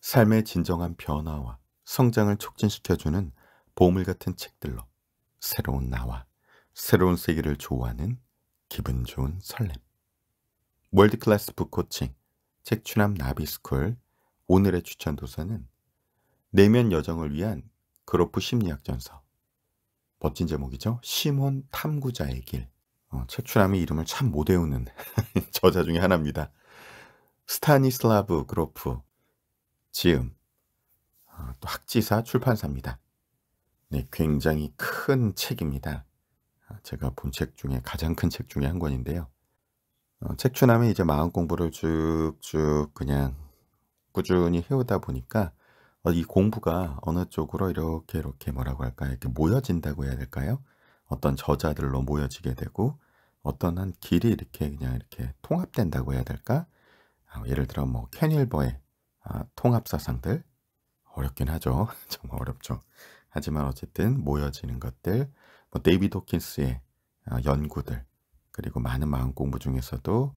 삶의 진정한 변화와 성장을 촉진시켜주는 보물 같은 책들로 새로운 나와 새로운 세계를 좋아하는 기분 좋은 설렘. 월드클래스 북코칭, 책추남 나비스쿨, 오늘의 추천 도서는 내면 여정을 위한 그로프 심리학 전서. 멋진 제목이죠. 심몬 탐구자의 길. 어, 책추남이 이름을 참 못 외우는 저자 중의 하나입니다. 스타니슬라브 그로프, 지음, 아, 또 학지사 출판사입니다. 네, 굉장히 큰 책입니다. 아, 제가 본 책 중에 가장 큰 책 중에 한 권인데요. 어, 책추남이 이제 마음 공부를 쭉쭉 그냥 꾸준히 해오다 보니까 어, 이 공부가 어느 쪽으로 이렇게 이렇게 뭐라고 할까요? 이렇게 모여진다고 해야 될까요? 어떤 저자들로 모여지게 되고 어떤 한 길이 이렇게 그냥 이렇게 통합된다고 해야 될까? 아, 예를 들어 뭐 캐닐버의 아, 통합사상들 어렵긴 하죠. 정말 어렵죠. 하지만 어쨌든 모여지는 것들, 뭐 데이비드 호킨스의 아, 연구들, 그리고 많은 마음 공부 중에서도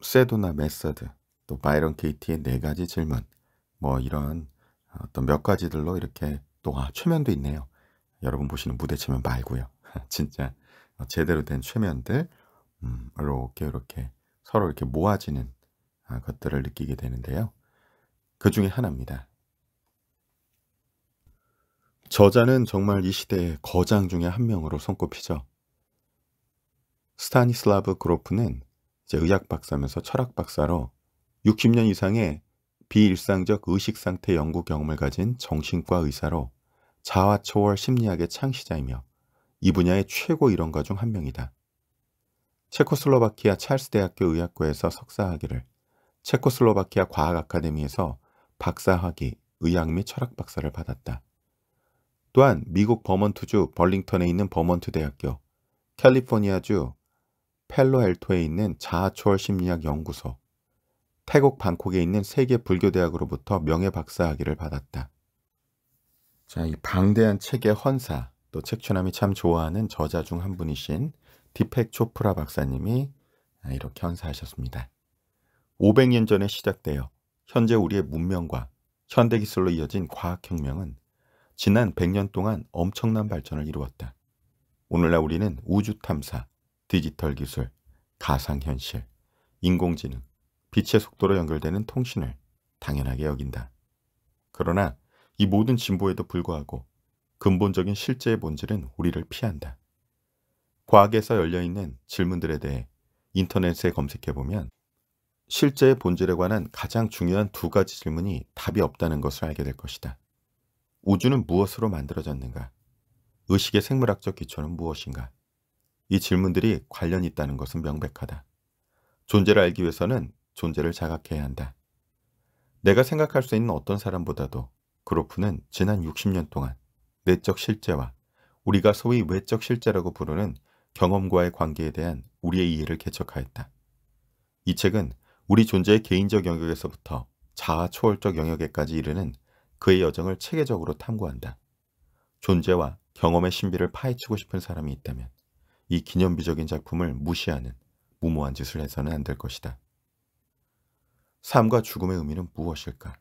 세도나 메서드, 또 바이런 케이티의 네 가지 질문, 뭐 이런 어떤 몇 가지들로 이렇게 또 아, 최면도 있네요. 여러분 보시는 무대 최면 말고요. 진짜 제대로 된 최면들, 음, 이렇게 이렇게 서로 이렇게 모아지는 아, 것들을 느끼게 되는데요. 그 중에 하나입니다. 저자는 정말 이 시대의 거장 중에 한 명으로 손꼽히죠. 스타니슬라브 그로프는 이제 의학 박사면서 철학 박사로 60년 이상의 비일상적 의식 상태 연구 경험을 가진 정신과 의사로 자화 초월 심리학의 창시자이며 이 분야의 최고 이론가 중 한 명이다. 체코슬로바키아 찰스 대학교 의학과에서 석사학위를, 체코슬로바키아 과학 아카데미에서 박사학위, 의학 및 철학 박사를 받았다. 또한 미국 버먼트주 벌링턴에 있는 버먼트 대학교, 캘리포니아주 펠로엘토에 있는 자아초월 심리학 연구소, 태국 방콕에 있는 세계 불교대학으로부터 명예 박사학위를 받았다. 자, 이 방대한 책의 헌사, 또 책추남이 참 좋아하는 저자 중 한 분이신 디펙 초프라 박사님이 이렇게 헌사하셨습니다. 500년 전에 시작되어 현재 우리의 문명과 현대 기술로 이어진 과학혁명은 지난 100년 동안 엄청난 발전을 이루었다. 오늘날 우리는 우주 탐사, 디지털 기술, 가상현실, 인공지능, 빛의 속도로 연결되는 통신을 당연하게 여긴다. 그러나 이 모든 진보에도 불구하고 근본적인 실제의 본질은 우리를 피한다. 과학에서 열려있는 질문들에 대해 인터넷에 검색해보면 실제의 본질에 관한 가장 중요한 두 가지 질문이 답이 없다는 것을 알게 될 것이다. 우주는 무엇으로 만들어졌는가? 의식의 생물학적 기초는 무엇인가? 이 질문들이 관련이 있다는 것은 명백하다. 존재를 알기 위해서는 존재를 자각해야 한다. 내가 생각할 수 있는 어떤 사람보다도 그로프는 지난 60년 동안 내적 실제와 우리가 소위 외적 실제라고 부르는 경험과의 관계에 대한 우리의 이해를 개척하였다. 이 책은 우리 존재의 개인적 영역에서부터 자아 초월적 영역에까지 이르는 그의 여정을 체계적으로 탐구한다. 존재와 경험의 신비를 파헤치고 싶은 사람이 있다면 이 기념비적인 작품을 무시하는 무모한 짓을 해서는 안 될 것이다. 삶과 죽음의 의미는 무엇일까?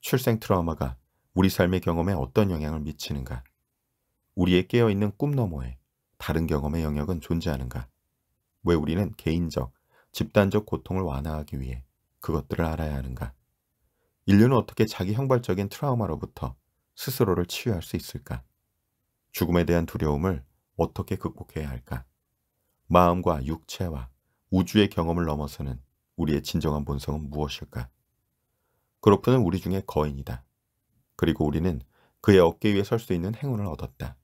출생 트라우마가 우리 삶의 경험에 어떤 영향을 미치는가? 우리의 깨어있는 꿈 너머에 다른 경험의 영역은 존재하는가? 왜 우리는 개인적, 집단적 고통을 완화하기 위해 그것들을 알아야 하는가? 인류는 어떻게 자기 형벌적인 트라우마로부터 스스로를 치유할 수 있을까? 죽음에 대한 두려움을 어떻게 극복해야 할까? 마음과 육체와 우주의 경험을 넘어서는 우리의 진정한 본성은 무엇일까? 그로프는 우리 중에 거인이다. 그리고 우리는 그의 어깨 위에 설 수 있는 행운을 얻었다.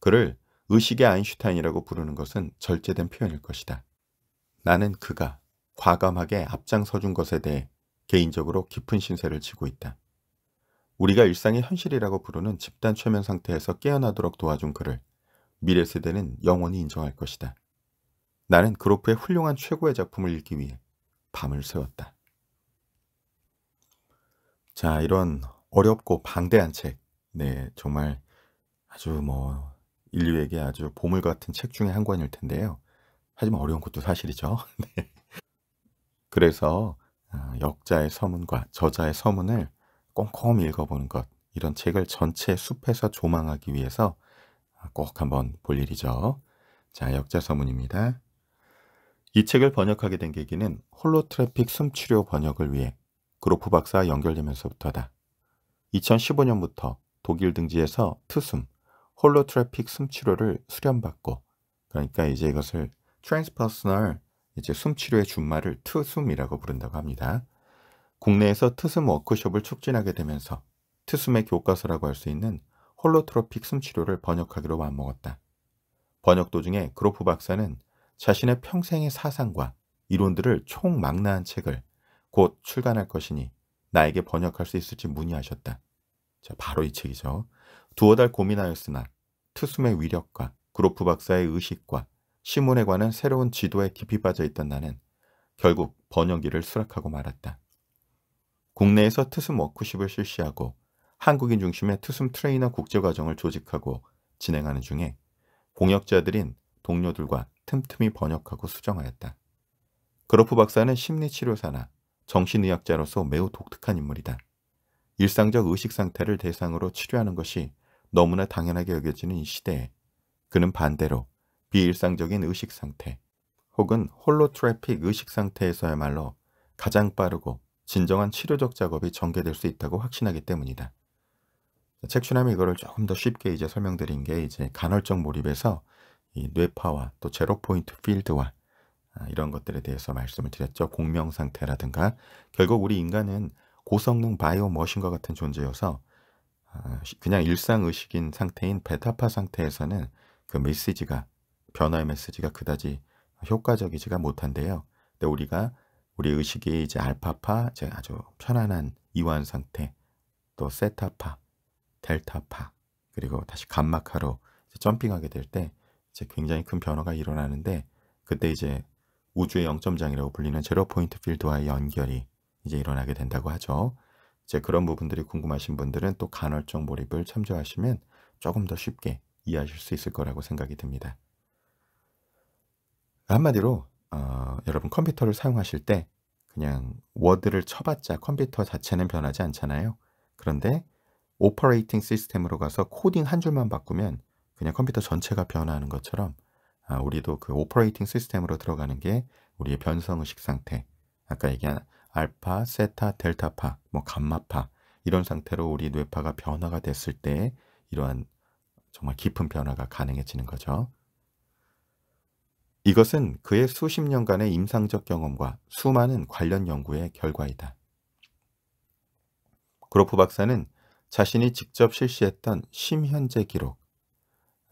그를 의식의 아인슈타인이라고 부르는 것은 절제된 표현일 것이다. 나는 그가 과감하게 앞장서준 것에 대해 개인적으로 깊은 신세를 지고 있다. 우리가 일상의 현실이라고 부르는 집단 최면 상태에서 깨어나도록 도와준 그를 미래 세대는 영원히 인정할 것이다. 나는 그로프의 훌륭한 최고의 작품을 읽기 위해 밤을 새웠다. 자, 이런 어렵고 방대한 책. 네, 정말 아주 뭐 인류에게 아주 보물 같은 책 중에 한 권일 텐데요. 하지만 어려운 것도 사실이죠. 네. 그래서 어, 역자의 서문과 저자의 서문을 꼼꼼히 읽어보는 것, 이런 책을 전체 숲에서 조망하기 위해서 어, 꼭 한번 볼 일이죠. 자, 역자 서문입니다. 이 책을 번역하게 된 계기는 홀로트래픽 숨치료 번역을 위해 그로프 박사와 연결되면서부터다. 2015년부터 독일 등지에서 트숨, 홀로트래픽 숨치료를 수련받고 그러니까 이제 이것을 트랜스퍼스널 이제 숨치료의 준말을 트숨이라고 부른다고 합니다. 국내에서 트숨 워크숍을 촉진하게 되면서 트숨의 교과서라고 할 수 있는 홀로트로픽 숨치료를 번역하기로 마음먹었다. 번역 도중에 그로프 박사는 자신의 평생의 사상과 이론들을 총망라한 책을 곧 출간할 것이니 나에게 번역할 수 있을지 문의하셨다. 자, 바로 이 책이죠. 두어 달 고민하였으나 트숨의 위력과 그로프 박사의 의식과 시몬에 관한 새로운 지도에 깊이 빠져 있던 나는 결국 번영기를 수락하고 말았다. 국내에서 투슴 워크숍을 실시하고 한국인 중심의 투슴 트레이너 국제과정을 조직하고 진행하는 중에 공역자들인 동료들과 틈틈이 번역하고 수정하였다. 그로프 박사는 심리치료사나 정신의학자로서 매우 독특한 인물이다. 일상적 의식 상태를 대상으로 치료하는 것이 너무나 당연하게 여겨지는 이 시대에 그는 반대로 비일상적인 의식 상태 혹은 홀로트래픽 의식 상태에서야말로 가장 빠르고 진정한 치료적 작업이 전개될 수 있다고 확신하기 때문이다. 책추남이 이거를 조금 더 쉽게 이제 설명드린 게 이제 간헐적 몰입에서 이 뇌파와 또 제로 포인트 필드와 아, 이런 것들에 대해서 말씀을 드렸죠. 공명 상태라든가 결국 우리 인간은 고성능 바이오 머신과 같은 존재여서 아, 그냥 일상 의식인 상태인 베타파 상태에서는 그 메시지가 변화의 메시지가 그다지 효과적이지가 못한데요. 근데 우리가 우리 의식이 이제 알파파, 이제 아주 편안한 이완 상태, 또 세타파, 델타파, 그리고 다시 감마카로 점핑하게 될때 이제 굉장히 큰 변화가 일어나는데 그때 이제 우주의 영점장이라고 불리는 제로 포인트 필드와의 연결이 이제 일어나게 된다고 하죠. 이제 그런 부분들이 궁금하신 분들은 또 간헐적 몰입을 참조하시면 조금 더 쉽게 이해하실 수 있을 거라고 생각이 듭니다. 한마디로 어, 여러분 컴퓨터를 사용하실 때 그냥 워드를 쳐봤자 컴퓨터 자체는 변하지 않잖아요. 그런데 오퍼레이팅 시스템으로 가서 코딩 한 줄만 바꾸면 그냥 컴퓨터 전체가 변화하는 것처럼 아, 우리도 그 오퍼레이팅 시스템으로 들어가는 게 우리의 변성의식 상태 아까 얘기한 알파, 세타, 델타파, 뭐 감마파 이런 상태로 우리 뇌파가 변화가 됐을 때 이러한 정말 깊은 변화가 가능해지는 거죠. 이것은 그의 수십 년간의 임상적 경험과 수많은 관련 연구의 결과이다. 그로프 박사는 자신이 직접 실시했던 심현재 기록,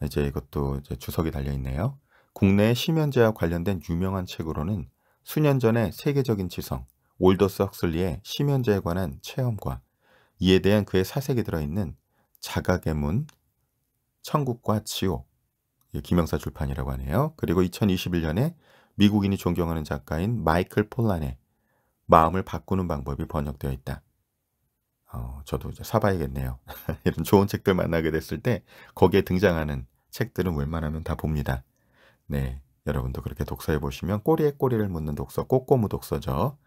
이제 이것도 이제 주석이 달려있네요. 국내의 심현재와 관련된 유명한 책으로는 수년 전의 세계적인 지성, 올더스 헉슬리의 심현재에 관한 체험과 이에 대한 그의 사색이 들어있는 자각의 문, 천국과 지옥, 예, 김영사 출판이라고 하네요. 그리고 2021년에 미국인이 존경하는 작가인 마이클 폴란의 마음을 바꾸는 방법이 번역되어 있다. 어, 저도 사봐야겠네요. 이런 좋은 책들 만나게 됐을 때 거기에 등장하는 책들은 웬만하면 다 봅니다. 네, 여러분도 그렇게 독서해 보시면 꼬리에 꼬리를 묻는 독서, 꼬꼬무 독서죠.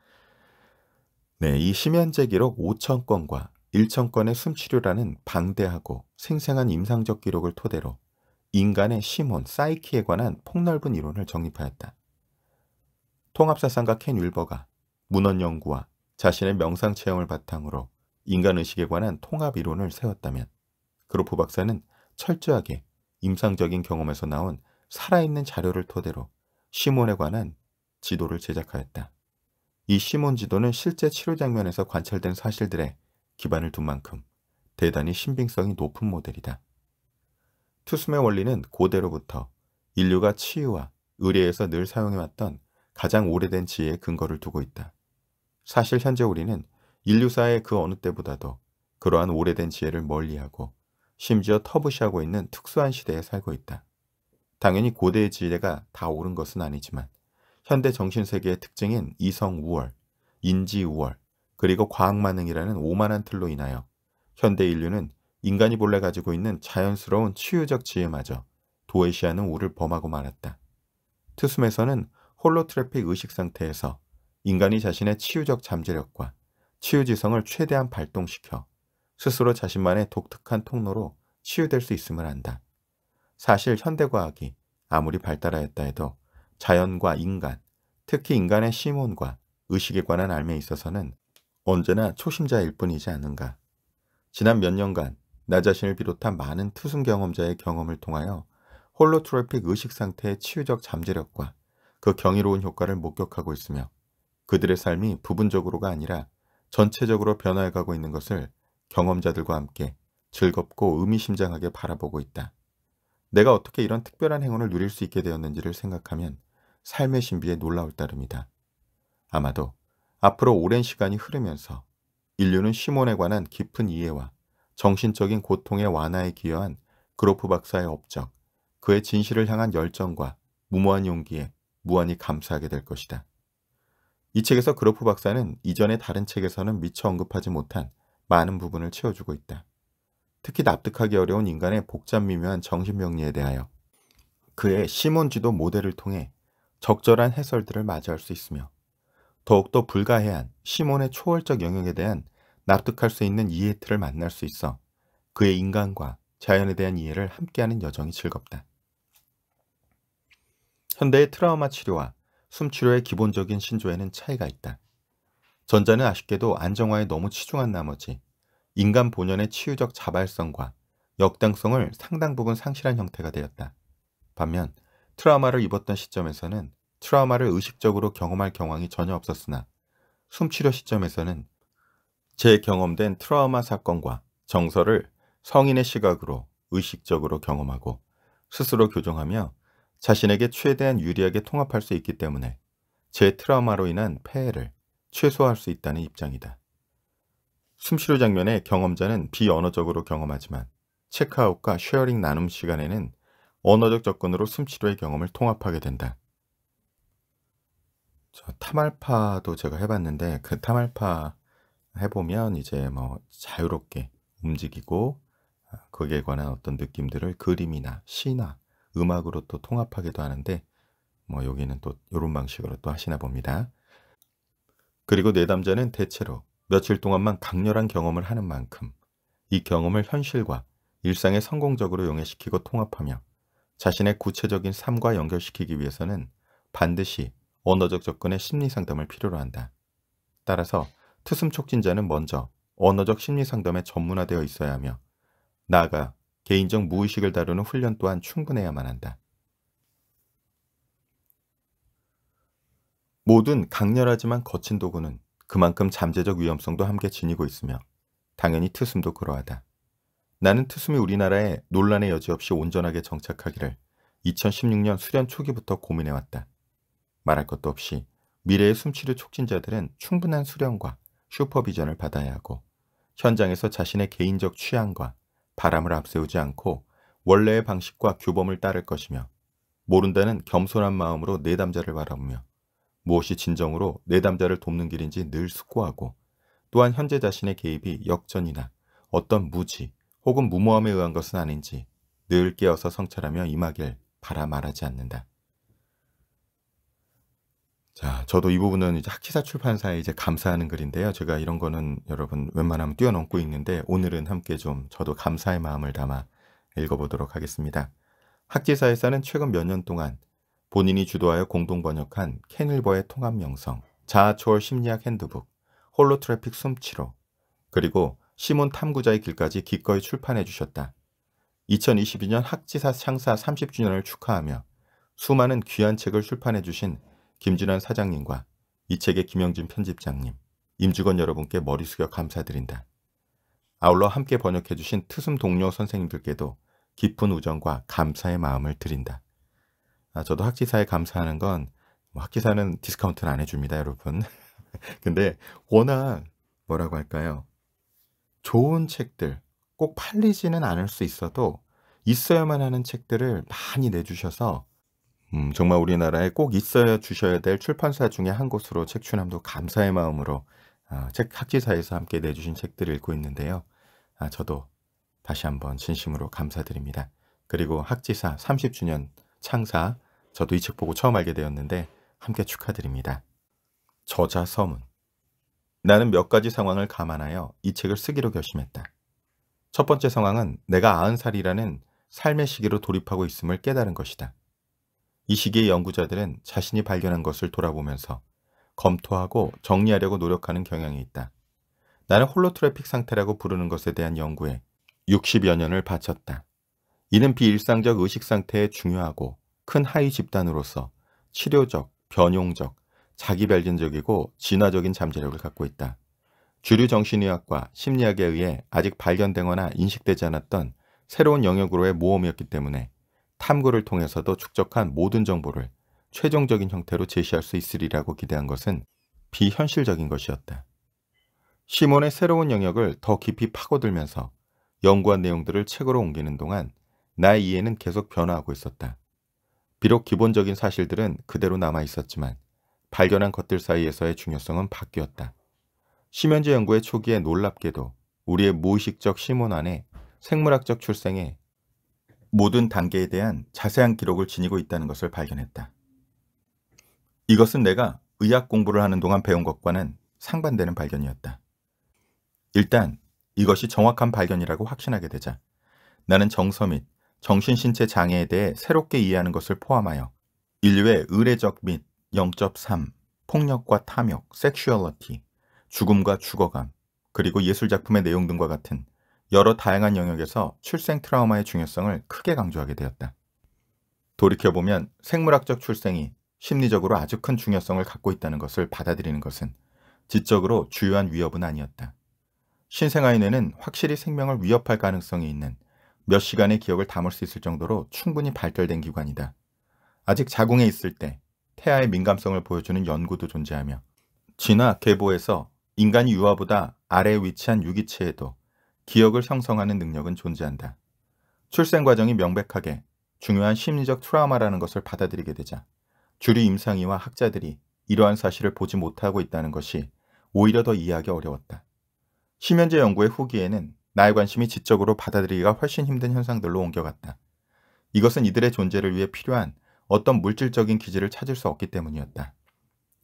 네, 이 심연재 기록 5천 건과 1천 건의 숨치료라는 방대하고 생생한 임상적 기록을 토대로 인간의 시몬, 사이키에 관한 폭넓은 이론을 정립하였다. 통합사상가 켄 윌버가 문헌 연구와 자신의 명상 체험을 바탕으로 인간의식에 관한 통합 이론을 세웠다면 그로프 박사는 철저하게 임상적인 경험에서 나온 살아있는 자료를 토대로 시몬에 관한 지도를 제작하였다. 이 시몬 지도는 실제 치료 장면에서 관찰된 사실들에 기반을 둔 만큼 대단히 신빙성이 높은 모델이다. 투숨의 원리는 고대로부터 인류가 치유와 의뢰에서 늘 사용해왔던 가장 오래된 지혜의 근거를 두고 있다. 사실 현재 우리는 인류사의 그 어느 때보다도 그러한 오래된 지혜를 멀리하고 심지어 터부시하고 있는 특수한 시대에 살고 있다. 당연히 고대의 지혜가 다 옳은 것은 아니지만 현대 정신세계의 특징인 이성우월, 인지우월, 그리고 과학만능이라는 오만한 틀로 인하여 현대 인류는 인간이 본래 가지고 있는 자연스러운 치유적 지혜마저 도에시아는 우를 범하고 말았다. 트숨에서는 홀로트래픽 의식 상태에서 인간이 자신의 치유적 잠재력과 치유지성을 최대한 발동시켜 스스로 자신만의 독특한 통로로 치유될 수 있음을 안다. 사실 현대과학이 아무리 발달하였다 해도 자연과 인간, 특히 인간의 심혼과 의식에 관한 알매에 있어서는 언제나 초심자일 뿐이지 않은가. 지난 몇 년간 나 자신을 비롯한 많은 투승 경험자의 경험을 통하여 홀로트로픽 의식 상태의 치유적 잠재력과 그 경이로운 효과를 목격하고 있으며 그들의 삶이 부분적으로가 아니라 전체적으로 변화해가고 있는 것을 경험자들과 함께 즐겁고 의미심장하게 바라보고 있다. 내가 어떻게 이런 특별한 행운을 누릴 수 있게 되었는지를 생각하면 삶의 신비에 놀라울 따름이다. 아마도 앞으로 오랜 시간이 흐르면서 인류는 시몬에 관한 깊은 이해와 정신적인 고통의 완화에 기여한 그로프 박사의 업적, 그의 진실을 향한 열정과 무모한 용기에 무한히 감사하게 될 것이다. 이 책에서 그로프 박사는 이전의 다른 책에서는 미처 언급하지 못한 많은 부분을 채워주고 있다. 특히 납득하기 어려운 인간의 복잡 미묘한 정신명리에 대하여 그의 시몬지도 모델을 통해 적절한 해설들을 맞이할 수 있으며 더욱더 불가해한 시몬의 초월적 영역에 대한 납득할 수 있는 이해틀을 만날 수 있어 그의 인간과 자연에 대한 이해를 함께하는 여정이 즐겁다. 현대의 트라우마 치료와 숨치료의 기본적인 신조에는 차이가 있다. 전자는 아쉽게도 안정화에 너무 치중한 나머지 인간 본연의 치유적 자발성과 역당성을 상당 부분 상실한 형태가 되었다. 반면 트라우마를 입었던 시점에서는 트라우마를 의식적으로 경험할 경황이 전혀 없었으나 숨치료 시점에서는 제 경험된 트라우마 사건과 정서를 성인의 시각으로 의식적으로 경험하고 스스로 교정하며 자신에게 최대한 유리하게 통합할 수 있기 때문에 제 트라우마로 인한 폐해를 최소화할 수 있다는 입장이다. 숨쉬루 장면의 경험자는 비언어적으로 경험하지만 체크아웃과 쉐어링 나눔 시간에는 언어적 접근으로 숨치료의 경험을 통합하게 된다. 저 타말파도 제가 해봤는데 그 타말파 해보면 이제 뭐 자유롭게 움직이고 아, 거기에 관한 어떤 느낌들을 그림이나 시나 음악으로 또 통합하기도 하는데 뭐 여기는 또 이런 방식으로 또 하시나 봅니다. 그리고 내담자는 대체로 며칠 동안만 강렬한 경험을 하는 만큼 이 경험을 현실과 일상에 성공적으로 용해시키고 통합하며 자신의 구체적인 삶과 연결시키기 위해서는 반드시 언어적 접근의 심리 상담을 필요로 한다. 따라서 투숨 촉진자는 먼저 언어적 심리 상담에 전문화되어 있어야 하며 나아가 개인적 무의식을 다루는 훈련 또한 충분해야만 한다. 모든 강렬하지만 거친 도구는 그만큼 잠재적 위험성도 함께 지니고 있으며 당연히 투숨도 그러하다. 나는 투숨이 우리나라에 논란의 여지 없이 온전하게 정착하기를 2016년 수련 초기부터 고민해왔다. 말할 것도 없이 미래의 숨치료 촉진자들은 충분한 수련과 슈퍼비전을 받아야 하고 현장에서 자신의 개인적 취향과 바람을 앞세우지 않고 원래의 방식과 규범을 따를 것이며 모른다는 겸손한 마음으로 내담자를 바라보며 무엇이 진정으로 내담자를 돕는 길인지 늘 숙고하고 또한 현재 자신의 개입이 역전이나 어떤 무지 혹은 무모함에 의한 것은 아닌지 늘 깨어서 성찰하며 임하길 바라 말하지 않는다. 자, 저도 이 부분은 이제 학기사 출판사에 이제 감사하는 글인데요. 제가 이런 거는 여러분 웬만하면 뛰어넘고 있는데 오늘은 함께 좀 저도 감사의 마음을 담아 읽어보도록 하겠습니다. 학지사에서는 최근 몇 년 동안 본인이 주도하여 공동 번역한 케닐버의 통합명성, 자아초월 심리학 핸드북, 홀로트래픽 숨치로, 그리고 시몬 탐구자의 길까지 기꺼이 출판해 주셨다. 2022년 학지사 창사 30주년을 축하하며 수많은 귀한 책을 출판해 주신 김준환 사장님과 이 책의 김영진 편집장님, 임주건 여러분께 머리 숙여 감사드린다. 아울러 함께 번역해 주신 트슴 동료 선생님들께도 깊은 우정과 감사의 마음을 드린다. 아, 저도 학지사에 감사하는 건뭐학기사는 디스카운트는 안 해줍니다, 여러분. 근데 워낙 뭐라고 할까요? 좋은 책들, 꼭 팔리지는 않을 수 있어도 있어야만 하는 책들을 많이 내주셔서 음, 정말 우리나라에 꼭 있어 야 주셔야 될 출판사 중에 한 곳으로 책추남도 감사의 마음으로 어, 책 학지사에서 함께 내주신 책들을 읽고 있는데요. 아, 저도 다시 한번 진심으로 감사드립니다. 그리고 학지사 30주년 창사 저도 이 책 보고 처음 알게 되었는데 함께 축하드립니다. 저자 서문 나는 몇 가지 상황을 감안하여 이 책을 쓰기로 결심했다. 첫 번째 상황은 내가 90살이라는 삶의 시기로 돌입하고 있음을 깨달은 것이다. 이 시기의 연구자들은 자신이 발견한 것을 돌아보면서 검토하고 정리하려고 노력하는 경향이 있다. 나는 홀로트래픽 상태라고 부르는 것에 대한 연구에 60여 년을 바쳤다. 이는 비일상적 의식 상태에 중요하고 큰 하위 집단으로서 치료적, 변용적, 자기발견적이고 진화적인 잠재력을 갖고 있다. 주류 정신의학과 심리학에 의해 아직 발견되거나 인식되지 않았던 새로운 영역으로의 모험이었기 때문에 탐구를 통해서도 축적한 모든 정보를 최종적인 형태로 제시할 수 있으리라고 기대한 것은 비현실적인 것이었다. 시몬의 새로운 영역을 더 깊이 파고들면서 연구한 내용들을 책으로 옮기는 동안 나의 이해는 계속 변화하고 있었다. 비록 기본적인 사실들은 그대로 남아 있었지만 발견한 것들 사이에서의 중요성은 바뀌었다. 심연제 연구의 초기에 놀랍게도 우리의 무의식적 시몬 안에 생물학적 출생에 모든 단계에 대한 자세한 기록을 지니고 있다는 것을 발견했다. 이것은 내가 의학 공부를 하는 동안 배운 것과는 상반되는 발견이었다. 일단 이것이 정확한 발견이라고 확신하게 되자 나는 정서 및 정신신체 장애에 대해 새롭게 이해하는 것을 포함하여 인류의 의례적 및 0.3, 폭력과 탐욕, 섹슈얼러티, 죽음과 죽어감, 그리고 예술작품의 내용 등과 같은 여러 다양한 영역에서 출생 트라우마의 중요성을 크게 강조하게 되었다. 돌이켜보면 생물학적 출생이 심리적으로 아주 큰 중요성을 갖고 있다는 것을 받아들이는 것은 지적으로 주요한 위협은 아니었다. 신생아인에는 확실히 생명을 위협할 가능성이 있는 몇 시간의 기억을 담을 수 있을 정도로 충분히 발달된 기관이다. 아직 자궁에 있을 때 태아의 민감성을 보여주는 연구도 존재하며 진화 계보에서 인간이 유아보다 아래에 위치한 유기체에도 기억을 형성하는 능력은 존재한다. 출생 과정이 명백하게 중요한 심리적 트라우마라는 것을 받아들이게 되자 주류 임상의와 학자들이 이러한 사실을 보지 못하고 있다는 것이 오히려 더 이해하기 어려웠다. 심연재 연구의 후기에는 나의 관심이 지적으로 받아들이기가 훨씬 힘든 현상들로 옮겨갔다. 이것은 이들의 존재를 위해 필요한 어떤 물질적인 기질을 찾을 수 없기 때문이었다.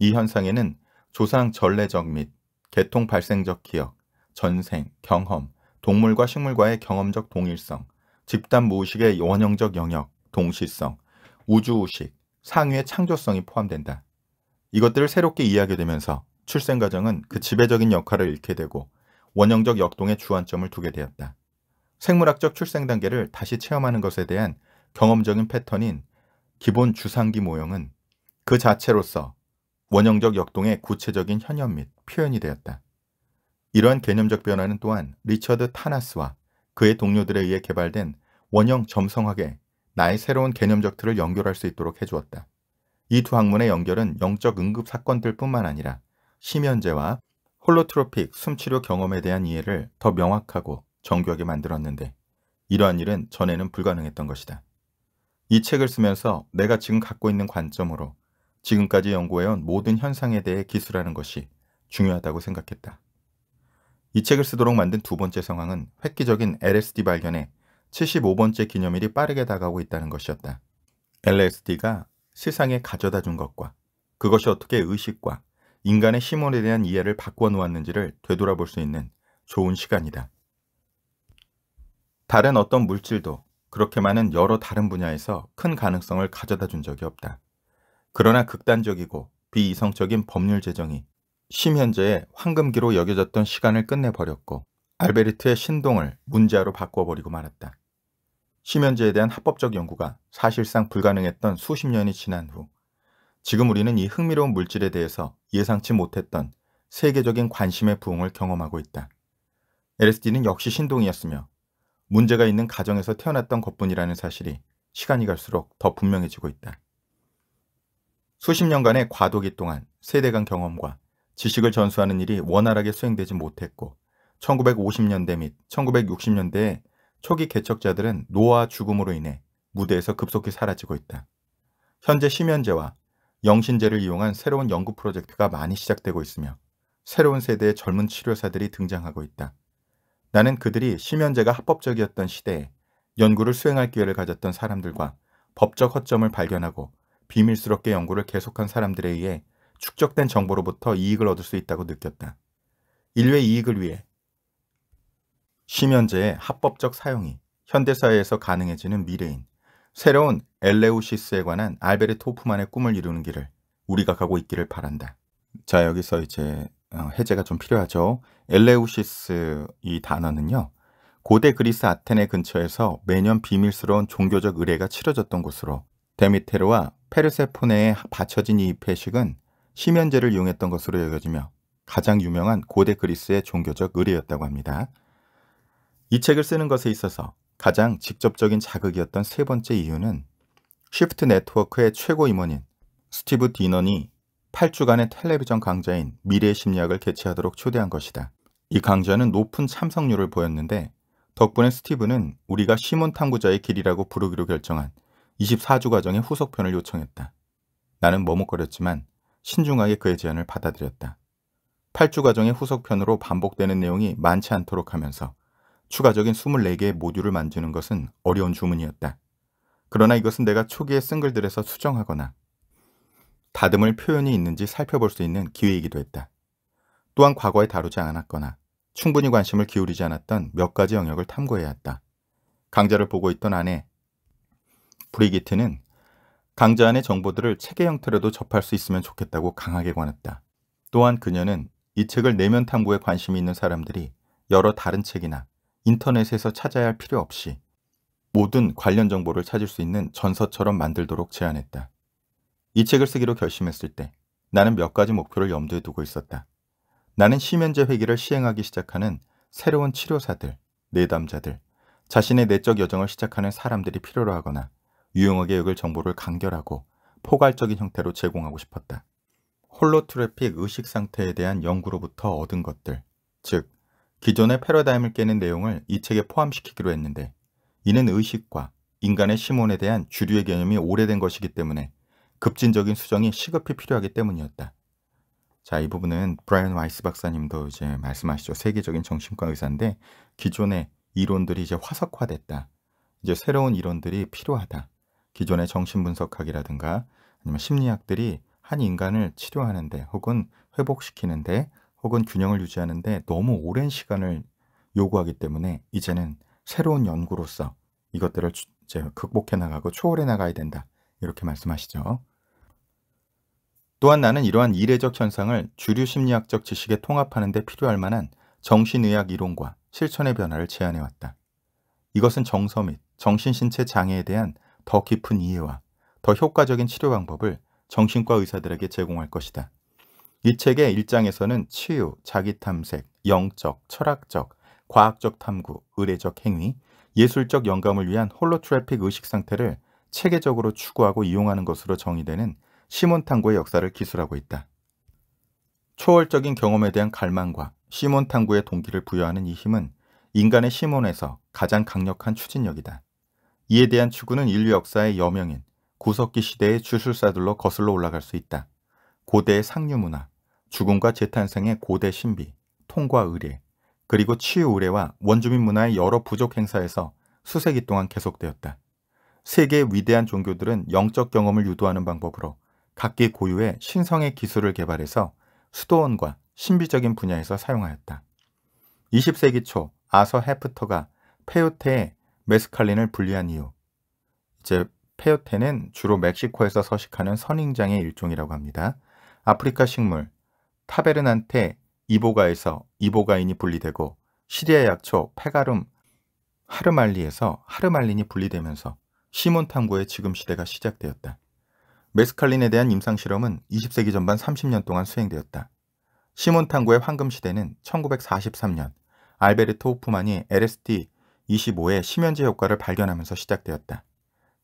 이 현상에는 조상 전례적및 개통 발생적 기억, 전생, 경험, 동물과 식물과의 경험적 동일성, 집단 무의식의 원형적 영역, 동시성, 우주의식 상위의 창조성이 포함된다. 이것들을 새롭게 이해하게 되면서 출생과정은 그 지배적인 역할을 잃게 되고 원형적 역동의 주안점을 두게 되었다. 생물학적 출생 단계를 다시 체험하는 것에 대한 경험적인 패턴인 기본 주상기 모형은 그 자체로서 원형적 역동의 구체적인 현현 및 표현이 되었다. 이러한 개념적 변화는 또한 리처드 타나스와 그의 동료들에 의해 개발된 원형 점성학에 나의 새로운 개념적 틀을 연결할 수 있도록 해주었다. 이 두 학문의 연결은 영적 응급 사건들 뿐만 아니라 심연제와 홀로트로픽 숨치료 경험에 대한 이해를 더 명확하고 정교하게 만들었는데 이러한 일은 전에는 불가능했던 것이다. 이 책을 쓰면서 내가 지금 갖고 있는 관점으로 지금까지 연구해온 모든 현상에 대해 기술하는 것이 중요하다고 생각했다. 이 책을 쓰도록 만든 두 번째 상황은 획기적인 LSD 발견에 75번째 기념일이 빠르게 다가오고 있다는 것이었다. LSD가 세상에 가져다 준 것과 그것이 어떻게 의식과 인간의 심원에 대한 이해를 바꿔 놓았는지를 되돌아볼 수 있는 좋은 시간이다. 다른 어떤 물질도 그렇게 많은 여러 다른 분야에서 큰 가능성을 가져다 준 적이 없다. 그러나 극단적이고 비이성적인 법률 제정이 심현재의 황금기로 여겨졌던 시간을 끝내버렸고 알베르트의 신동을 문제아로 바꿔버리고 말았다. 심현재에 대한 합법적 연구가 사실상 불가능했던 수십 년이 지난 후 지금 우리는 이 흥미로운 물질에 대해서 예상치 못했던 세계적인 관심의 부흥을 경험하고 있다. LSD는 역시 신동이었으며 문제가 있는 가정에서 태어났던 것뿐이라는 사실이 시간이 갈수록 더 분명해지고 있다. 수십 년간의 과도기 동안 세대 간 경험과 지식을 전수하는 일이 원활하게 수행되지 못했고 1950년대 및 1960년대에 초기 개척자들은 노화 죽음으로 인해 무대에서 급속히 사라지고 있다. 현재 심연제와 영신제를 이용한 새로운 연구 프로젝트가 많이 시작되고 있으며 새로운 세대의 젊은 치료사들이 등장하고 있다. 나는 그들이 심연제가 합법적이었던 시대에 연구를 수행할 기회를 가졌던 사람들과 법적 허점을 발견하고 비밀스럽게 연구를 계속한 사람들에 의해 축적된 정보로부터 이익을 얻을 수 있다고 느꼈다. 인류의 이익을 위해 심연제의 합법적 사용이 현대사회에서 가능해지는 미래인 새로운 엘레우시스에 관한 알베르 토프만의 꿈을 이루는 길을 우리가 가고 있기를 바란다. 자 여기서 이제 어, 해제가 좀 필요하죠. 엘레우시스 이 단어는요. 고대 그리스 아테네 근처에서 매년 비밀스러운 종교적 의례가 치러졌던 곳으로 데미테르와 페르세포네에 바쳐진 이 배식은 심연제를 이용했던 것으로 여겨지며 가장 유명한 고대 그리스의 종교적 의례였다고 합니다. 이 책을 쓰는 것에 있어서 가장 직접적인 자극이었던 세 번째 이유는 쉬프트 네트워크의 최고 임원인 스티브 디넌이 8주간의 텔레비전 강좌인 미래의 심리학을 개최하도록 초대한 것이다. 이 강좌는 높은 참석률을 보였는데 덕분에 스티브는 우리가 시몬 탐구자의 길이라고 부르기로 결정한 24주 과정의 후속편을 요청했다. 나는 머뭇거렸지만 신중하게 그의 제안을 받아들였다. 8주 과정의 후속편으로 반복되는 내용이 많지 않도록 하면서 추가적인 24개의 모듈을 만드는 것은 어려운 주문이었다. 그러나 이것은 내가 초기에 쓴 글들에서 수정하거나 다듬을 표현이 있는지 살펴볼 수 있는 기회이기도 했다. 또한 과거에 다루지 않았거나 충분히 관심을 기울이지 않았던 몇 가지 영역을 탐구해야 했다. 강좌를 보고 있던 아내 브리기트는 강자 안의 정보들을 책의 형태로도 접할 수 있으면 좋겠다고 강하게 권했다. 또한 그녀는 이 책을 내면 탐구에 관심이 있는 사람들이 여러 다른 책이나 인터넷에서 찾아야 할 필요 없이 모든 관련 정보를 찾을 수 있는 전서처럼 만들도록 제안했다. 이 책을 쓰기로 결심했을 때 나는 몇 가지 목표를 염두에 두고 있었다. 나는 심연제 회기를 시행하기 시작하는 새로운 치료사들, 내담자들, 자신의 내적 여정을 시작하는 사람들이 필요로 하거나 유용하게 여길 정보를 간결하고 포괄적인 형태로 제공하고 싶었다. 홀로트래픽 의식 상태에 대한 연구로부터 얻은 것들, 즉 기존의 패러다임을 깨는 내용을 이 책에 포함시키기로 했는데 이는 의식과 인간의 심원에 대한 주류의 개념이 오래된 것이기 때문에 급진적인 수정이 시급히 필요하기 때문이었다. 자, 이 부분은 브라이언 와이스 박사님도 이제 말씀하시죠. 세계적인 정신과 의사인데 기존의 이론들이 이제 화석화됐다. 이제 새로운 이론들이 필요하다. 기존의 정신분석학이라든가 아니면 심리학들이 한 인간을 치료하는데 혹은 회복시키는데 혹은 균형을 유지하는데 너무 오랜 시간을 요구하기 때문에 이제는 새로운 연구로서 이것들을 이제 극복해 나가고 초월해 나가야 된다. 이렇게 말씀하시죠. 또한 나는 이러한 이례적 현상을 주류 심리학적 지식에 통합하는 데 필요할 만한 정신의학 이론과 실천의 변화를 제안해 왔다. 이것은 정서 및 정신신체 장애에 대한 더 깊은 이해와 더 효과적인 치료 방법을 정신과 의사들에게 제공할 것이다. 이 책의 1장에서는 치유, 자기탐색, 영적, 철학적, 과학적 탐구, 의례적 행위, 예술적 영감을 위한 홀로트래픽 의식 상태를 체계적으로 추구하고 이용하는 것으로 정의되는 시몬탐구의 역사를 기술하고 있다. 초월적인 경험에 대한 갈망과 시몬탐구의 동기를 부여하는 이 힘은 인간의 시몬에서 가장 강력한 추진력이다. 이에 대한 추구는 인류 역사의 여명인 구석기 시대의 주술사들로 거슬러 올라갈 수 있다. 고대의 상류문화, 죽음과 재탄생의 고대 신비, 통과 의례, 그리고 치유 의례와 원주민 문화의 여러 부족 행사에서 수세기 동안 계속되었다. 세계의 위대한 종교들은 영적 경험을 유도하는 방법으로 각기 고유의 신성의 기술을 개발해서 수도원과 신비적인 분야에서 사용하였다. 20세기 초 아서 해프터가 페요테의 메스칼린을 분리한 이유. 이제 페요테는 주로 멕시코에서 서식하는 선인장의 일종이라고 합니다. 아프리카 식물 타베르난테 이보가에서 이보가인이 분리되고 시리아 약초 페가름 하르말리에서 하르말린이 분리되면서 시몬 탐구의 지금 시대가 시작되었다. 메스칼린에 대한 임상 실험은 20세기 전반 30년 동안 수행되었다. 시몬 탐구의 황금 시대는 1943년 알베르토 호프만이 LSD 25의 심연제 효과를 발견하면서 시작되었다.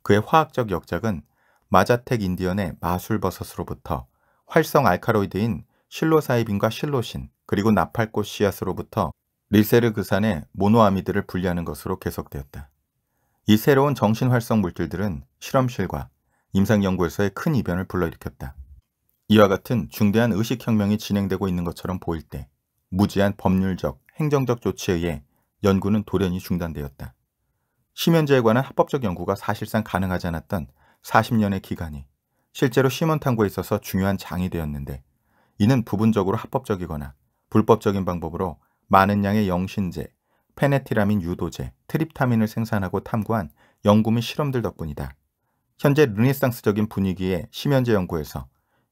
그의 화학적 역작은 마자텍 인디언의 마술버섯으로부터 활성 알카로이드인 실로사이빈과 실로신 그리고 나팔꽃 씨앗으로부터 릴세르그산의 모노아미드를 분리하는 것으로 계속되었다. 이 새로운 정신활성 물질들은 실험실과 임상연구에서의 큰 이변을 불러일으켰다. 이와 같은 중대한 의식혁명이 진행되고 있는 것처럼 보일 때 무지한 법률적, 행정적 조치에 의해 연구는 돌연히 중단되었다. 심연제에 관한 합법적 연구가 사실상 가능하지 않았던 40년의 기간이 실제로 심원 탐구에 있어서 중요한 장이 되었는데 이는 부분적으로 합법적이거나 불법적인 방법으로 많은 양의 영신제, 페네티라민 유도제, 트립타민을 생산하고 탐구한 연구 및 실험들 덕분이다. 현재 르네상스적인 분위기의 심연제 연구에서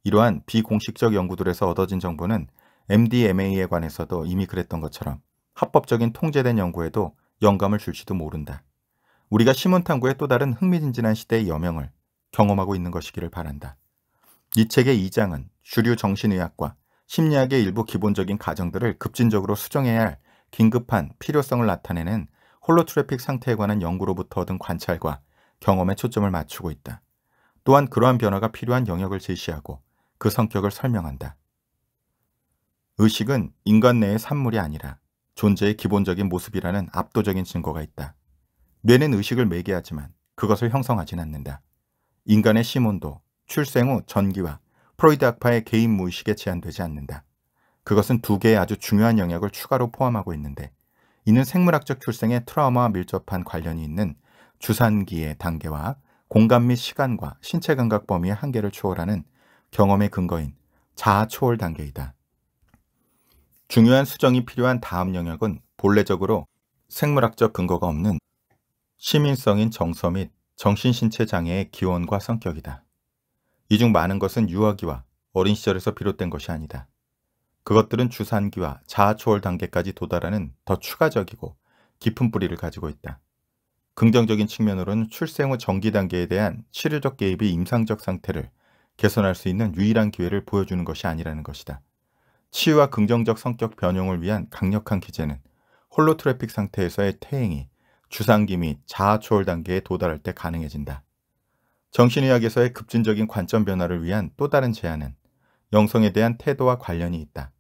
이러한 비공식적 연구들에서 얻어진 정보는 MDMA에 관해서도 이미 그랬던 것처럼 합법적인 통제된 연구에도 영감을 줄지도 모른다. 우리가 심은탐구의또 다른 흥미진진한 시대의 여명을 경험하고 있는 것이기를 바란다. 이 책의 2장은 주류 정신의학과 심리학의 일부 기본적인 가정들을 급진적으로 수정해야 할 긴급한 필요성을 나타내는 홀로트래픽 상태에 관한 연구로부터 얻은 관찰과 경험에 초점을 맞추고 있다. 또한 그러한 변화가 필요한 영역을 제시하고 그 성격을 설명한다. 의식은 인간 내의 산물이 아니라 존재의 기본적인 모습이라는 압도적인 증거가 있다. 뇌는 의식을 매개하지만 그것을 형성하진 않는다. 인간의 심온도, 출생 후 전기와 프로이드 학파의 개인 무의식에 제한되지 않는다. 그것은 두 개의 아주 중요한 영역을 추가로 포함하고 있는데 이는 생물학적 출생의 트라우마와 밀접한 관련이 있는 주산기의 단계와 공간 및 시간과 신체 감각 범위의 한계를 초월하는 경험의 근거인 자아 초월 단계이다. 중요한 수정이 필요한 다음 영역은 본래적으로 생물학적 근거가 없는 시민성인 정서 및 정신신체 장애의 기원과 성격이다. 이 중 많은 것은 유아기와 어린 시절에서 비롯된 것이 아니다. 그것들은 주산기와 자아초월 단계까지 도달하는 더 추가적이고 깊은 뿌리를 가지고 있다. 긍정적인 측면으로는 출생 후 정기 단계에 대한 치료적 개입이 임상적 상태를 개선할 수 있는 유일한 기회를 보여주는 것이 아니라는 것이다. 치유와 긍정적 성격 변형을 위한 강력한 기제는 홀로 트래픽 상태에서의 퇴행이 주상기 및 자아 초월 단계에 도달할 때 가능해진다. 정신의학에서의 급진적인 관점 변화를 위한 또 다른 제안은 영성에 대한 태도와 관련이 있다.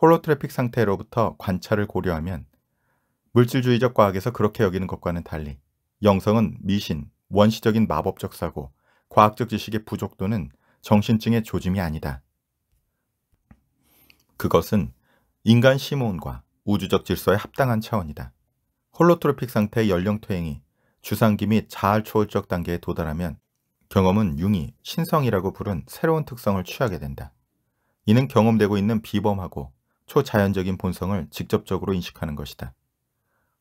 홀로트래픽 상태로부터 관찰을 고려하면 물질주의적 과학에서 그렇게 여기는 것과는 달리 영성은 미신, 원시적인 마법적 사고, 과학적 지식의 부족 또는 정신증의 조짐이 아니다. 그것은 인간 심온과 우주적 질서에 합당한 차원이다. 홀로트로픽 상태의 연령 퇴행이 주상기 및 자할 초월적 단계에 도달하면 경험은 융이 신성이라고 부른 새로운 특성을 취하게 된다. 이는 경험되고 있는 비범하고 초자연적인 본성을 직접적으로 인식하는 것이다.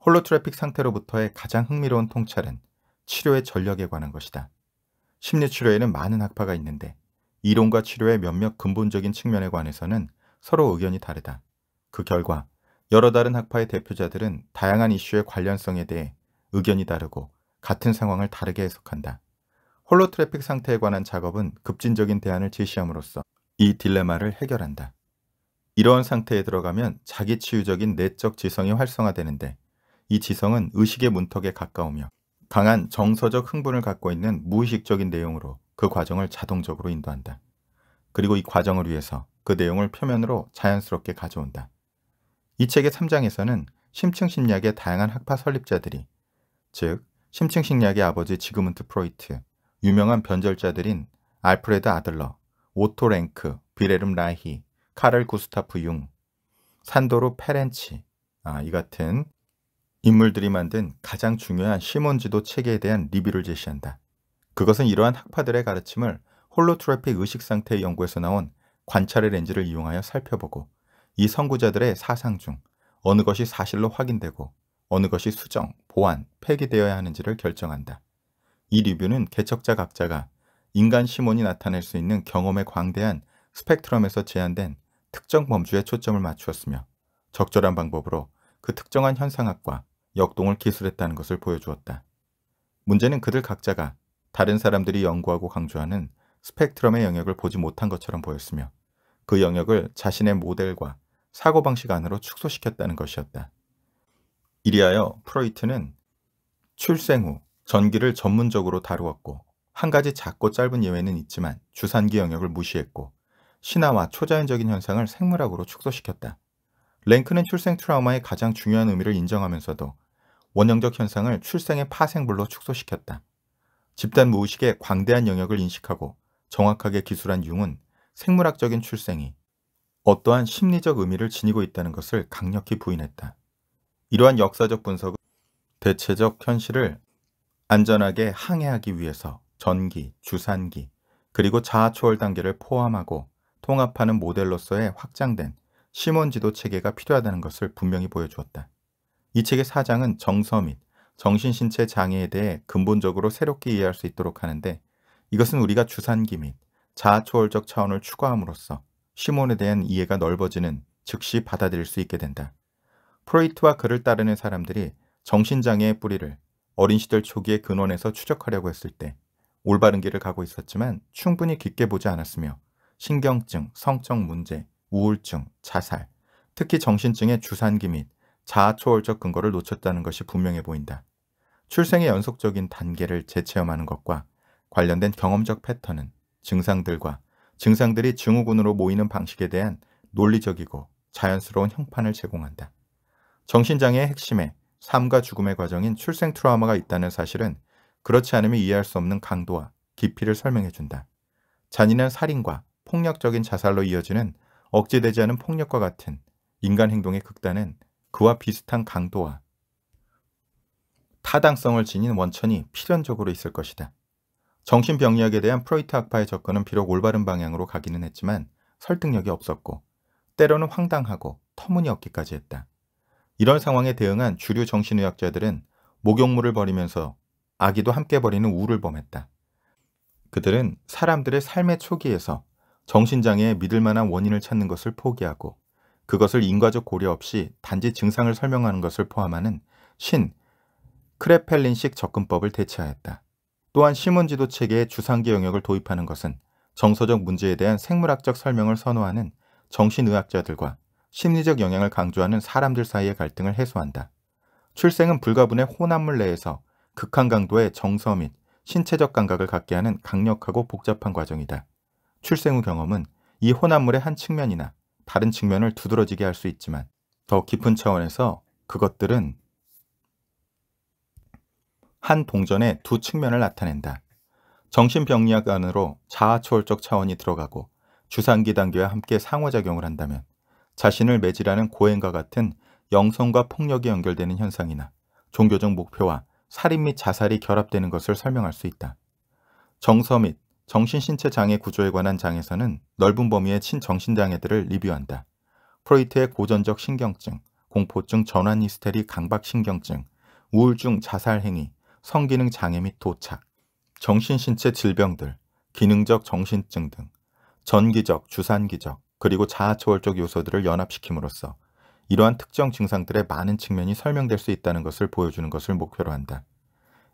홀로트래픽 상태로부터의 가장 흥미로운 통찰은 치료의 전략에 관한 것이다. 심리치료에는 많은 학파가 있는데 이론과 치료의 몇몇 근본적인 측면에 관해서는 서로 의견이 다르다. 그 결과 여러 다른 학파의 대표자들은 다양한 이슈의 관련성에 대해 의견이 다르고 같은 상황을 다르게 해석한다. 홀로 트래픽 상태에 관한 작업은 급진적인 대안을 제시함으로써 이 딜레마를 해결한다. 이러한 상태에 들어가면 자기 치유적인 내적 지성이 활성화되는데 이 지성은 의식의 문턱에 가까우며 강한 정서적 흥분을 갖고 있는 무의식적인 내용으로 그 과정을 자동적으로 인도한다. 그리고 이 과정을 위해서 그 내용을 표면으로 자연스럽게 가져온다. 이 책의 3장에서는 심층 심리학의 다양한 학파 설립자들이 즉 심층 심리학의 아버지 지그문트 프로이트, 유명한 변절자들인 알프레드 아들러, 오토 랭크, 비레름 라히, 카를 구스타프 융, 산도르 페렌치 아, 이 같은 인물들이 만든 가장 중요한 시몬 지도 체계에 대한 리뷰를 제시한다. 그것은 이러한 학파들의 가르침을 홀로트래픽 의식 상태의 연구에서 나온 관찰의 렌즈를 이용하여 살펴보고 이 선구자들의 사상 중 어느 것이 사실로 확인되고 어느 것이 수정, 보완, 폐기되어야 하는지를 결정한다. 이 리뷰는 개척자 각자가 인간 시몬이 나타낼 수 있는 경험의 광대한 스펙트럼에서 제한된 특정 범주에 초점을 맞추었으며 적절한 방법으로 그 특정한 현상학과 역동을 기술했다는 것을 보여주었다. 문제는 그들 각자가 다른 사람들이 연구하고 강조하는 스펙트럼의 영역을 보지 못한 것처럼 보였으며 그 영역을 자신의 모델과 사고방식 안으로 축소시켰다는 것이었다. 이리하여 프로이트는 출생 후 전기를 전문적으로 다루었고 한 가지 작고 짧은 예외는 있지만 주산기 영역을 무시했고 신화와 초자연적인 현상을 생물학으로 축소시켰다. 랭크는 출생 트라우마의 가장 중요한 의미를 인정하면서도 원형적 현상을 출생의 파생불로 축소시켰다. 집단 무의식의 광대한 영역을 인식하고 정확하게 기술한 융은 생물학적인 출생이 어떠한 심리적 의미를 지니고 있다는 것을 강력히 부인했다. 이러한 역사적 분석은 대체적 현실을 안전하게 항해하기 위해서 전기, 주산기, 그리고 자아 초월 단계를 포함하고 통합하는 모델로서의 확장된 심원 지도 체계가 필요하다는 것을 분명히 보여주었다. 이 책의 사장은 정서 및 정신신체 장애에 대해 근본적으로 새롭게 이해할 수 있도록 하는데 이것은 우리가 주산기 및 자아초월적 차원을 추가함으로써 시몬에 대한 이해가 넓어지는 즉시 받아들일 수 있게 된다. 프로이트와 그를 따르는 사람들이 정신장애의 뿌리를 어린 시절 초기의 근원에서 추적하려고 했을 때 올바른 길을 가고 있었지만 충분히 깊게 보지 않았으며 신경증, 성적 문제, 우울증, 자살, 특히 정신증의 주산기 및 자아초월적 근거를 놓쳤다는 것이 분명해 보인다. 출생의 연속적인 단계를 재체험하는 것과 관련된 경험적 패턴은 증상들과 증상들이 증후군으로 모이는 방식에 대한 논리적이고 자연스러운 형판을 제공한다. 정신장애의 핵심에 삶과 죽음의 과정인 출생 트라우마가 있다는 사실은 그렇지 않으면 이해할 수 없는 강도와 깊이를 설명해준다. 잔인한 살인과 폭력적인 자살로 이어지는 억제되지 않은 폭력과 같은 인간 행동의 극단은 그와 비슷한 강도와 타당성을 지닌 원천이 필연적으로 있을 것이다. 정신병리학에 대한 프로이트 학파의 접근은 비록 올바른 방향으로 가기는 했지만 설득력이 없었고 때로는 황당하고 터무니없기까지 했다. 이런 상황에 대응한 주류 정신의학자들은 목욕물을 버리면서 아기도 함께 버리는 우를 범했다. 그들은 사람들의 삶의 초기에서 정신장애에 믿을 만한 원인을 찾는 것을 포기하고 그것을 인과적 고려 없이 단지 증상을 설명하는 것을 포함하는 신, 크레펠린식 접근법을 대체하였다. 또한 심은 지도 체계에 주상기 영역을 도입하는 것은 정서적 문제에 대한 생물학적 설명을 선호하는 정신의학자들과 심리적 영향을 강조하는 사람들 사이의 갈등을 해소한다. 출생은 불가분의 혼합물 내에서 극한 강도의 정서 및 신체적 감각을 갖게 하는 강력하고 복잡한 과정이다. 출생 후 경험은 이 혼합물의 한 측면이나 다른 측면을 두드러지게 할 수 있지만 더 깊은 차원에서 그것들은 한 동전의 두 측면을 나타낸다. 정신병리학 안으로 자아초월적 차원이 들어가고 주상기 단계와 함께 상호작용을 한다면 자신을 매질하는 고행과 같은 영성과 폭력이 연결되는 현상이나 종교적 목표와 살인 및 자살이 결합되는 것을 설명할 수 있다. 정서 및 정신신체 장애 구조에 관한 장에서는 넓은 범위의 친정신장애들을 리뷰한다. 프로이트의 고전적 신경증, 공포증 전환 히스테리 강박신경증, 우울증 자살행위, 성기능 장애 및 도착, 정신신체 질병들, 기능적 정신증 등 전기적, 주산기적, 그리고 자아초월적 요소들을 연합시킴으로써 이러한 특정 증상들의 많은 측면이 설명될 수 있다는 것을 보여주는 것을 목표로 한다.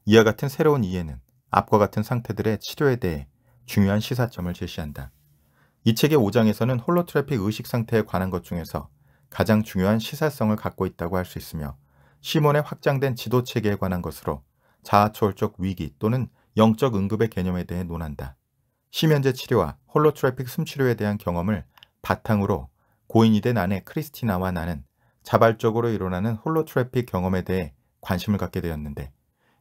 이와 같은 새로운 이해는 앞과 같은 상태들의 치료에 대해 중요한 시사점을 제시한다. 이 책의 5장에서는 홀로트래픽 의식 상태에 관한 것 중에서 가장 중요한 시사성을 갖고 있다고 할 수 있으며 시몬의 확장된 지도체계에 관한 것으로 자아초월적 위기 또는 영적 응급의 개념에 대해 논한다. 심연제 치료와 홀로트래픽 숨치료에 대한 경험을 바탕으로 고인이 된 아내 크리스티나와 나는 자발적으로 일어나는 홀로트래픽 경험에 대해 관심을 갖게 되었는데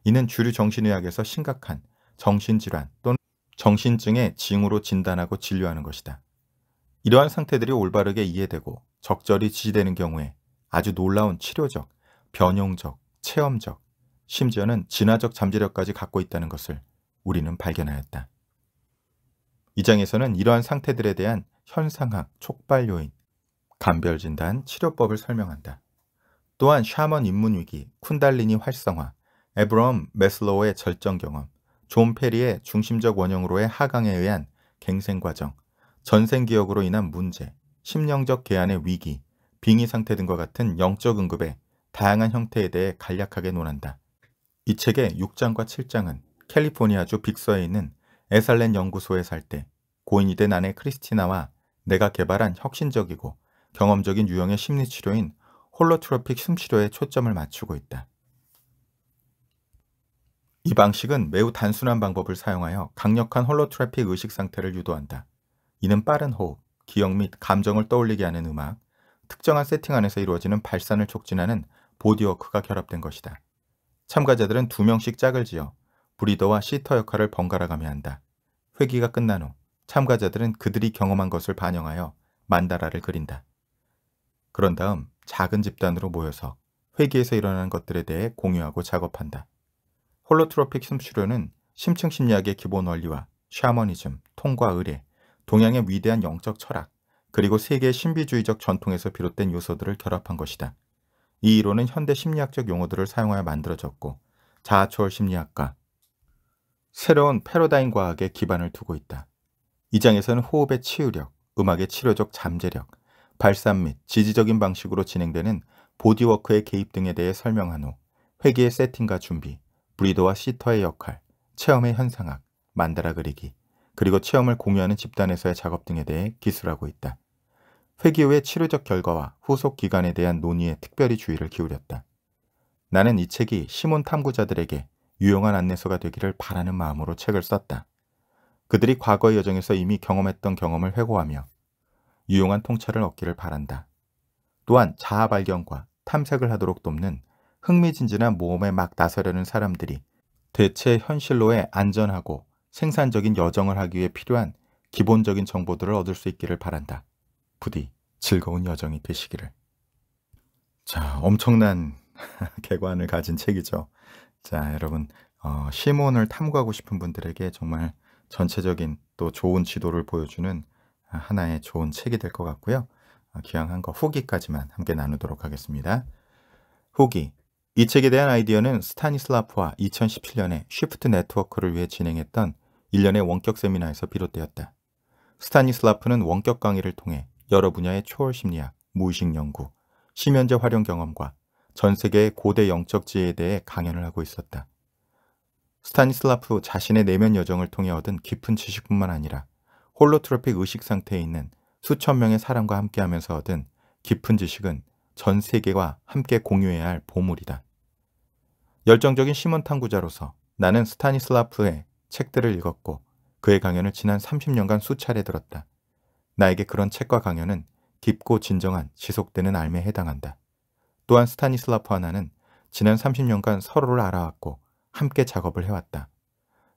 이는 주류 정신의학에서 심각한 정신질환 또는 정신증의 징후로 진단하고 진료하는 것이다. 이러한 상태들이 올바르게 이해되고 적절히 지지되는 경우에 아주 놀라운 치료적, 변형적 체험적, 심지어는 진화적 잠재력까지 갖고 있다는 것을 우리는 발견하였다. 이 장에서는 이러한 상태들에 대한 현상학, 촉발 요인, 감별 진단, 치료법을 설명한다. 또한 샤먼 입문 위기, 쿤달리니 활성화, 에브럼 메슬로우의 절정 경험, 존 페리의 중심적 원형으로의 하강에 의한 갱생 과정, 전생 기억으로 인한 문제, 심령적 개안의 위기, 빙의 상태 등과 같은 영적 응급의 다양한 형태에 대해 간략하게 논한다. 이 책의 6장과 7장은 캘리포니아주 빅서에 있는 에살렌 연구소에 살 때 고인이 된 아내 크리스티나와 내가 개발한 혁신적이고 경험적인 유형의 심리치료인 홀로트로픽 숨치료에 초점을 맞추고 있다. 이 방식은 매우 단순한 방법을 사용하여 강력한 홀로트래픽 의식 상태를 유도한다. 이는 빠른 호흡, 기억 및 감정을 떠올리게 하는 음악, 특정한 세팅 안에서 이루어지는 발산을 촉진하는 보디워크가 결합된 것이다. 참가자들은 두 명씩 짝을 지어 브리더와 시터 역할을 번갈아 가며 한다. 회기가 끝난 후 참가자들은 그들이 경험한 것을 반영하여 만다라를 그린다. 그런 다음 작은 집단으로 모여서 회기에서 일어나는 것들에 대해 공유하고 작업한다. 홀로트로픽 숨치료는 심층 심리학의 기본 원리와 샤머니즘, 통과 의뢰 동양의 위대한 영적 철학, 그리고 세계의 신비주의적 전통에서 비롯된 요소들을 결합한 것이다. 이 이론은 현대 심리학적 용어들을 사용하여 만들어졌고 자아초월 심리학과 새로운 패러다임 과학에 기반을 두고 있다. 이 장에서는 호흡의 치유력, 음악의 치료적 잠재력, 발산 및 지지적인 방식으로 진행되는 보디워크의 개입 등에 대해 설명한 후 회기의 세팅과 준비, 브리더와 시터의 역할, 체험의 현상학, 만다라 그리기, 그리고 체험을 공유하는 집단에서의 작업 등에 대해 기술하고 있다. 회기후의 치료적 결과와 후속 기간에 대한 논의에 특별히 주의를 기울였다. 나는 이 책이 시몬 탐구자들에게 유용한 안내서가 되기를 바라는 마음으로 책을 썼다. 그들이 과거의 여정에서 이미 경험했던 경험을 회고하며 유용한 통찰을 얻기를 바란다. 또한 자아 발견과 탐색을 하도록 돕는 흥미진진한 모험에 막 나서려는 사람들이 대체 현실로의 안전하고 생산적인 여정을 하기 위해 필요한 기본적인 정보들을 얻을 수 있기를 바란다. 부디 즐거운 여정이 되시기를. 자, 엄청난 개관을 가진 책이죠. 자, 여러분, 어, 시몬을 탐구하고 싶은 분들에게 정말 전체적인 또 좋은 지도를 보여주는 하나의 좋은 책이 될 것 같고요. 어, 기왕한 거 후기까지만 함께 나누도록 하겠습니다. 후기. 이 책에 대한 아이디어는 스타니슬라프와 2017년에 쉬프트 네트워크를 위해 진행했던 1년의 원격 세미나에서 비롯되었다. 스타니슬라프는 원격 강의를 통해 여러 분야의 초월 심리학, 무의식 연구, 심연재 활용 경험과 전 세계의 고대 영적 지혜에 대해 강연을 하고 있었다. 스타니슬라프 자신의 내면 여정을 통해 얻은 깊은 지식뿐만 아니라 홀로트로픽 의식 상태에 있는 수천 명의 사람과 함께하면서 얻은 깊은 지식은 전 세계와 함께 공유해야 할 보물이다. 열정적인 시몬 탐구자로서 나는 스타니슬라프의 책들을 읽었고 그의 강연을 지난 30년간 수차례 들었다. 나에게 그런 책과 강연은 깊고 진정한 지속되는 알매에 해당한다. 또한 스타니슬라프 하나는 지난 30년간 서로를 알아왔고 함께 작업을 해왔다.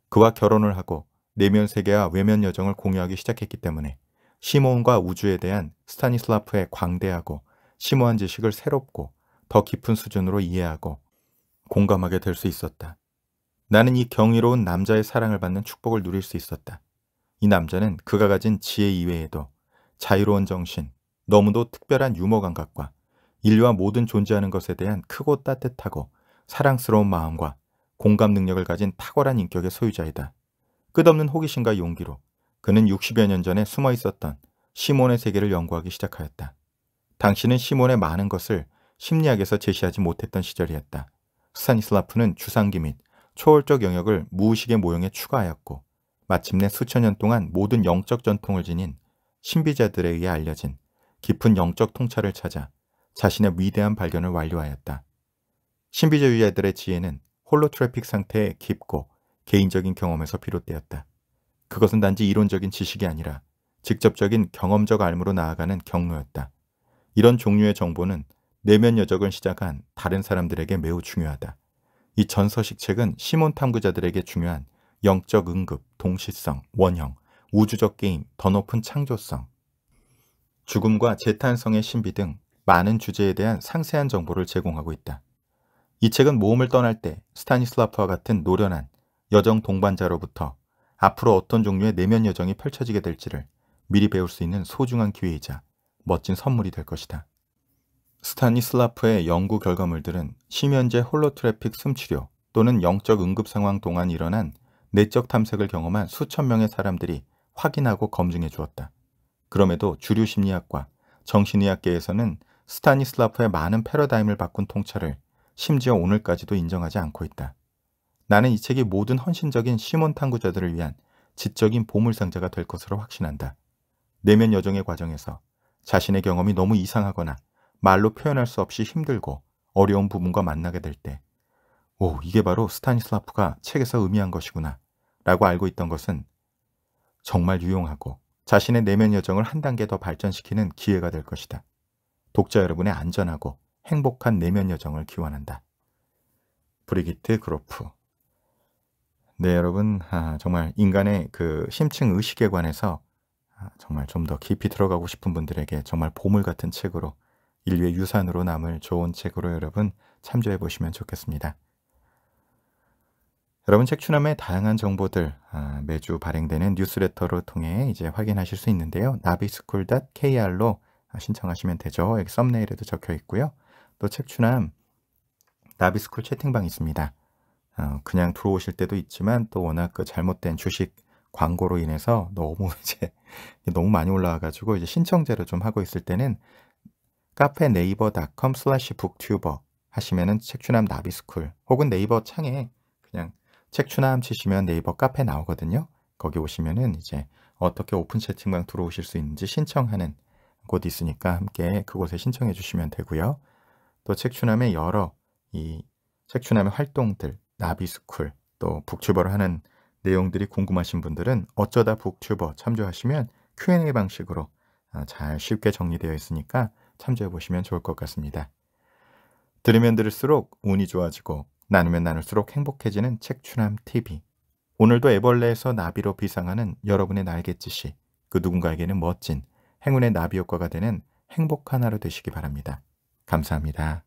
그와 결혼을 하고 내면 세계와 외면 여정을 공유하기 시작했기 때문에 시몬과 우주에 대한 스타니슬라프의 광대하고 심오한 지식을 새롭고 더 깊은 수준으로 이해하고 공감하게 될 수 있었다. 나는 이 경이로운 남자의 사랑을 받는 축복을 누릴 수 있었다. 이 남자는 그가 가진 지혜 이외에도 자유로운 정신, 너무도 특별한 유머 감각과 인류와 모든 존재하는 것에 대한 크고 따뜻하고 사랑스러운 마음과 공감 능력을 가진 탁월한 인격의 소유자이다. 끝없는 호기심과 용기로 그는 60여 년 전에 숨어 있었던 시몬의 세계를 연구하기 시작하였다. 당신은 시몬의 많은 것을 심리학에서 제시하지 못했던 시절이었다. 스타니슬라프는 주상기 및 초월적 영역을 무의식의 모형에 추가하였고 마침내 수천 년 동안 모든 영적 전통을 지닌 신비자들에 의해 알려진 깊은 영적 통찰을 찾아 자신의 위대한 발견을 완료하였다. 신비자유자들의 지혜는 홀로트래픽 상태의 깊고 개인적인 경험에서 비롯되었다. 그것은 단지 이론적인 지식이 아니라 직접적인 경험적 알므로 나아가는 경로였다. 이런 종류의 정보는 내면 여적을 시작한 다른 사람들에게 매우 중요하다. 이 전서식 책은 시몬 탐구자들에게 중요한 영적 응급, 동시성, 원형, 우주적 게임, 더 높은 창조성, 죽음과 재탄성의 신비 등 많은 주제에 대한 상세한 정보를 제공하고 있다. 이 책은 모험을 떠날 때 스타니슬라프와 같은 노련한 여정 동반자로부터 앞으로 어떤 종류의 내면 여정이 펼쳐지게 될지를 미리 배울 수 있는 소중한 기회이자 멋진 선물이 될 것이다. 스타니슬라프의 연구 결과물들은 심연재 홀로트래픽 숨치료 또는 영적 응급 상황 동안 일어난 내적 탐색을 경험한 수천 명의 사람들이 확인하고 검증해 주었다. 그럼에도 주류 심리학과 정신의학계에서는 스타니슬라프의 많은 패러다임을 바꾼 통찰을 심지어 오늘까지도 인정하지 않고 있다. 나는 이 책이 모든 헌신적인 시몬 탐구자들을 위한 지적인 보물상자가 될 것으로 확신한다. 내면 여정의 과정에서 자신의 경험이 너무 이상하거나 말로 표현할 수 없이 힘들고 어려운 부분과 만나게 될 때, 오, 이게 바로 스타니슬라프가 책에서 의미한 것이구나 라고 알고 있던 것은 정말 유용하고 자신의 내면 여정을 한 단계 더 발전시키는 기회가 될 것이다. 독자 여러분의 안전하고 행복한 내면 여정을 기원한다. 브리기트 그로프 네 여러분 아, 정말 인간의 그 심층 의식에 관해서 아, 정말 좀 더 깊이 들어가고 싶은 분들에게 정말 보물 같은 책으로 인류의 유산으로 남을 좋은 책으로 여러분 참조해 보시면 좋겠습니다. 여러분 책추남의 다양한 정보들 아, 매주 발행되는 뉴스레터를 통해 이제 확인하실 수 있는데요. 나비스쿨 s k r 로 신청하시면 되죠. 여기 썸네일에도 적혀 있고요. 또 책추남 나비스쿨 채팅방 있습니다. 어, 그냥 들어오실 때도 있지만 또 워낙 그 잘못된 주식 광고로 인해서 너무 이제 너무 많이 올라와가지고 이제 신청제로 좀 하고 있을 때는 카페 네이버닷컴 슬래시 북튜버 하시면은 책추남 나비스쿨 혹은 네이버 창에 그냥 책 추남 치시면 네이버 카페 나오거든요. 거기 오시면은 이제 어떻게 오픈 채팅방 들어오실 수 있는지 신청하는 곳이 있으니까 함께 그곳에 신청해 주시면 되고요. 또 책추남의 여러 이 책추남의 활동들, 나비스쿨, 또 북튜버를 하는 내용들이 궁금하신 분들은 어쩌다 북튜버 참조하시면 Q&A 방식으로 아, 잘 쉽게 정리되어 있으니까 참조해 보시면 좋을 것 같습니다. 들으면 들을수록 운이 좋아지고 나누면 나눌수록 행복해지는 책추남 TV. 오늘도 애벌레에서 나비로 비상하는 여러분의 날갯짓이 그 누군가에게는 멋진 행운의 나비 효과가 되는 행복한 하루 되시기 바랍니다. 감사합니다.